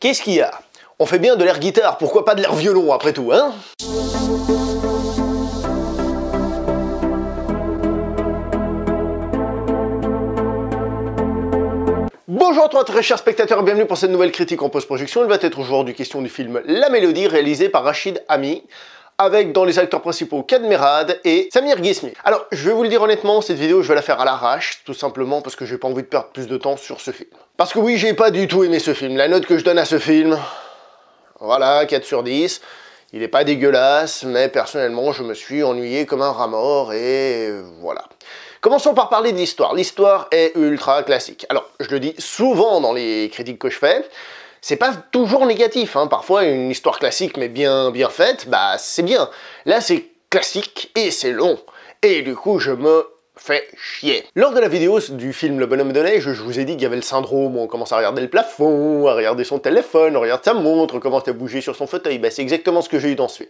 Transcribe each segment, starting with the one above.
Qu'est-ce qu'il y a On fait bien de l'air guitare, pourquoi pas de l'air violon après tout, hein Bonjour à toi très chers spectateurs et bienvenue pour cette nouvelle critique en post-projection. Il va être aujourd'hui question du film La Mélodie réalisé par Rachid Ami avec dans les acteurs principaux Merad et Samir Ghismi. Alors, je vais vous le dire honnêtement, cette vidéo, je vais la faire à l'arrache, tout simplement parce que j'ai pas envie de perdre plus de temps sur ce film. Parce que oui, j'ai pas du tout aimé ce film. La note que je donne à ce film, voilà, 4 sur 10. Il n'est pas dégueulasse, mais personnellement, je me suis ennuyé comme un rat mort, et voilà. Commençons par parler de l'histoire. L'histoire est ultra classique. Alors, je le dis souvent dans les critiques que je fais, c'est pas toujours négatif. Hein. Parfois, une histoire classique mais bien, bien faite, bah c'est bien. Là, c'est classique et c'est long. Et du coup, je me fais chier. Lors de la vidéo du film Le Bonhomme de Neige, je vous ai dit qu'il y avait le syndrome, où on commence à regarder le plafond, à regarder son téléphone, on regarde sa montre, comment commence à bouger sur son fauteuil, bah, c'est exactement ce que j'ai eu dans ce film.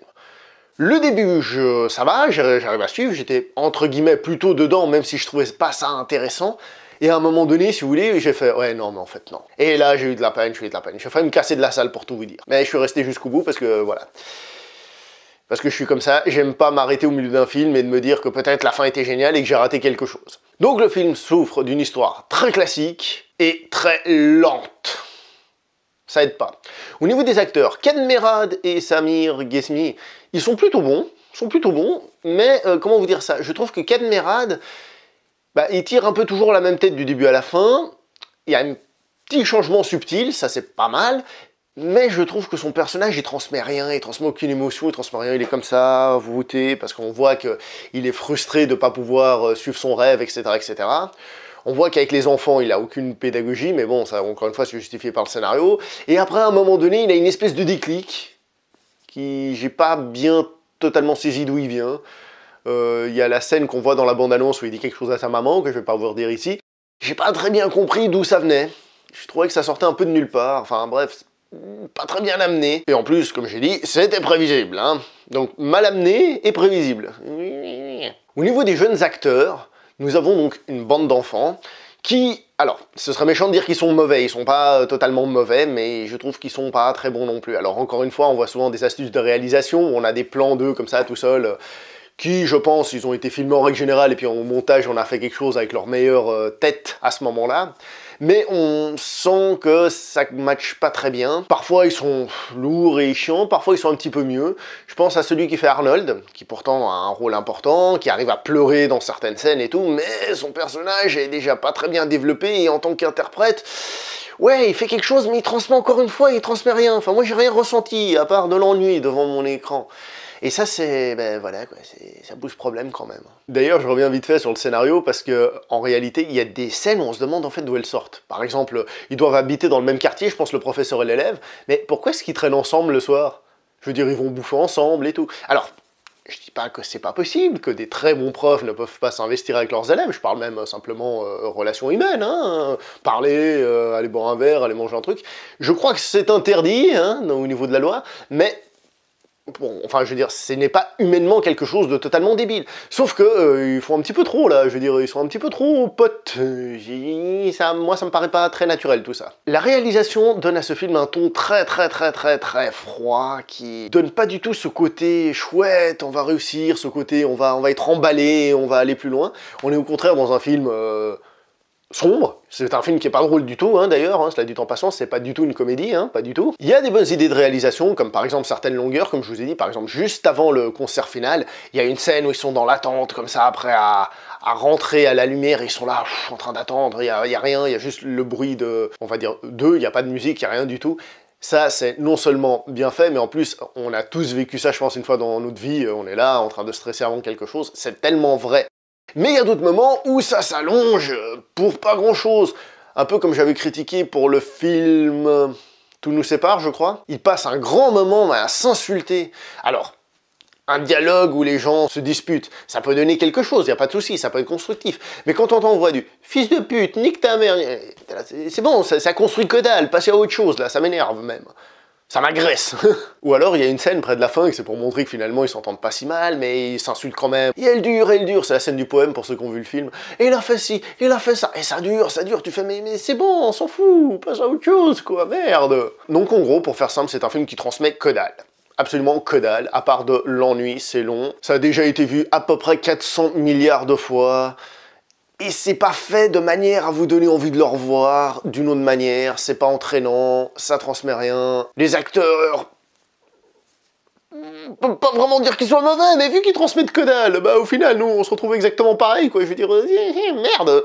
Le début, je, ça va, j'arrive à suivre, j'étais entre guillemets plutôt dedans, même si je trouvais pas ça intéressant, et à un moment donné, si vous voulez, j'ai fait, ouais, non, mais en fait, non. Et là, j'ai eu de la peine, j'ai eu de la peine. J'ai failli me casser de la salle pour tout vous dire. Mais je suis resté jusqu'au bout parce que, voilà. Parce que je suis comme ça, j'aime pas m'arrêter au milieu d'un film et de me dire que peut-être la fin était géniale et que j'ai raté quelque chose. Donc le film souffre d'une histoire très classique et très lente. Ça aide pas. Au niveau des acteurs, Ken Merad et Samir Ghesmi, ils sont plutôt bons, sont plutôt bons, mais euh, comment vous dire ça Je trouve que Ken Merad, bah, il tire un peu toujours la même tête du début à la fin. Il y a un petit changement subtil, ça c'est pas mal. Mais je trouve que son personnage, il transmet rien, il transmet aucune émotion, il transmet rien, il est comme ça, voûté, parce qu'on voit qu'il est frustré de ne pas pouvoir euh, suivre son rêve, etc. etc. On voit qu'avec les enfants, il n'a aucune pédagogie, mais bon, ça, encore une fois, c'est justifié par le scénario. Et après, à un moment donné, il a une espèce de déclic, qui j'ai pas bien totalement saisi d'où il vient. Euh, il y a la scène qu'on voit dans la bande-annonce où il dit quelque chose à sa maman, que je vais pas vous redire ici. J'ai pas très bien compris d'où ça venait. Je trouvais que ça sortait un peu de nulle part. Enfin bref, pas très bien amené. Et en plus, comme j'ai dit, c'était prévisible. Hein. donc mal amené et prévisible. Au niveau des jeunes acteurs, nous avons donc une bande d'enfants qui, alors, ce serait méchant de dire qu'ils sont mauvais, ils sont pas euh, totalement mauvais, mais je trouve qu'ils sont pas très bons non plus. Alors encore une fois, on voit souvent des astuces de réalisation, où on a des plans d'eux comme ça tout seul, euh, qui, je pense, ils ont été filmés en règle générale, et puis au montage, on a fait quelque chose avec leur meilleure euh, tête à ce moment-là. Mais on sent que ça matche pas très bien. Parfois, ils sont lourds et chiants, parfois, ils sont un petit peu mieux. Je pense à celui qui fait Arnold, qui pourtant a un rôle important, qui arrive à pleurer dans certaines scènes et tout, mais son personnage est déjà pas très bien développé, et en tant qu'interprète, ouais, il fait quelque chose, mais il transmet encore une fois, il transmet rien. Enfin, moi, j'ai rien ressenti, à part de l'ennui devant mon écran. Et ça, c'est, ben voilà, quoi, ça pose problème quand même. D'ailleurs, je reviens vite fait sur le scénario parce que en réalité, il y a des scènes où on se demande en fait d'où elles sortent. Par exemple, ils doivent habiter dans le même quartier, je pense le professeur et l'élève, mais pourquoi est-ce qu'ils traînent ensemble le soir Je veux dire, ils vont bouffer ensemble et tout. Alors, je dis pas que c'est pas possible, que des très bons profs ne peuvent pas s'investir avec leurs élèves, je parle même euh, simplement euh, relations humaines, hein, parler, euh, aller boire un verre, aller manger un truc. Je crois que c'est interdit hein, au niveau de la loi, mais Bon, enfin, je veux dire, ce n'est pas humainement quelque chose de totalement débile. Sauf que euh, ils font un petit peu trop là. Je veux dire, ils sont un petit peu trop potes. Euh, ça, moi, ça me paraît pas très naturel tout ça. La réalisation donne à ce film un ton très très très très très froid qui donne pas du tout ce côté chouette. On va réussir, ce côté on va on va être emballé, on va aller plus loin. On est au contraire dans un film. Euh, sombre. C'est un film qui est pas drôle du tout, hein, d'ailleurs, hein, cela dit en passant, c'est pas du tout une comédie, hein, pas du tout. Il y a des bonnes idées de réalisation, comme par exemple certaines longueurs, comme je vous ai dit, par exemple juste avant le concert final, il y a une scène où ils sont dans l'attente, comme ça, après à, rentrer à la lumière, ils sont là, en train d'attendre, il y a, a, rien, il y a juste le bruit de, on va dire, d'eux, il n'y a pas de musique, il n'y a rien du tout. Ça, c'est non seulement bien fait, mais en plus, on a tous vécu ça, je pense, une fois dans notre vie, on est là, en train de stresser avant quelque chose, c'est tellement vrai. Mais il y a d'autres moments où ça s'allonge pour pas grand-chose. Un peu comme j'avais critiqué pour le film euh, Tout nous sépare, je crois. Il passe un grand moment à s'insulter. Alors, un dialogue où les gens se disputent, ça peut donner quelque chose, il a pas de souci, ça peut être constructif. Mais quand on t'envoie du « fils de pute, nique ta mère », c'est bon, ça, ça construit que dalle, passez à autre chose, là, ça m'énerve même ça m'agresse. Ou alors il y a une scène près de la fin et c'est pour montrer que finalement ils s'entendent pas si mal, mais ils s'insultent quand même. Et elle dure, elle dure, c'est la scène du poème pour ceux qui ont vu le film. Et il a fait ci, il a fait ça, et ça dure, ça dure, tu fais mais, mais c'est bon, on s'en fout, passe à autre chose quoi, merde. Donc en gros, pour faire simple, c'est un film qui transmet que absolument que à part de l'ennui, c'est long. Ça a déjà été vu à peu près 400 milliards de fois. Et c'est pas fait de manière à vous donner envie de le revoir d'une autre manière, c'est pas entraînant, ça transmet rien. Les acteurs hmm, peut pas vraiment dire qu'ils soient mauvais, mais vu qu'ils transmettent que dalle, bah au final, nous, on se retrouve exactement pareil, quoi. Je veux dire, eh, merde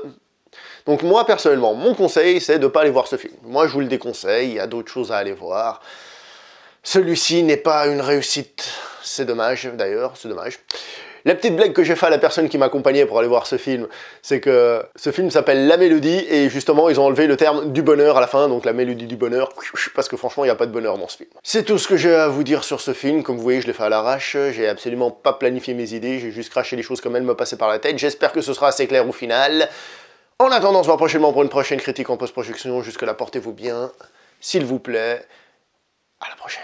Donc moi, personnellement, mon conseil, c'est de pas aller voir ce film. Moi, je vous le déconseille, il y a d'autres choses à aller voir. Celui-ci n'est pas une réussite. C'est dommage, d'ailleurs, c'est dommage. La petite blague que j'ai faite à la personne qui m'accompagnait pour aller voir ce film, c'est que ce film s'appelle La Mélodie et justement ils ont enlevé le terme du bonheur à la fin, donc la mélodie du bonheur, parce que franchement il n'y a pas de bonheur dans ce film. C'est tout ce que j'ai à vous dire sur ce film, comme vous voyez je l'ai fait à l'arrache, j'ai absolument pas planifié mes idées, j'ai juste craché les choses comme elles me passaient par la tête, j'espère que ce sera assez clair au final. En attendant, on se voit prochainement pour une prochaine critique en post-projection, jusque là portez-vous bien, s'il vous plaît, à la prochaine.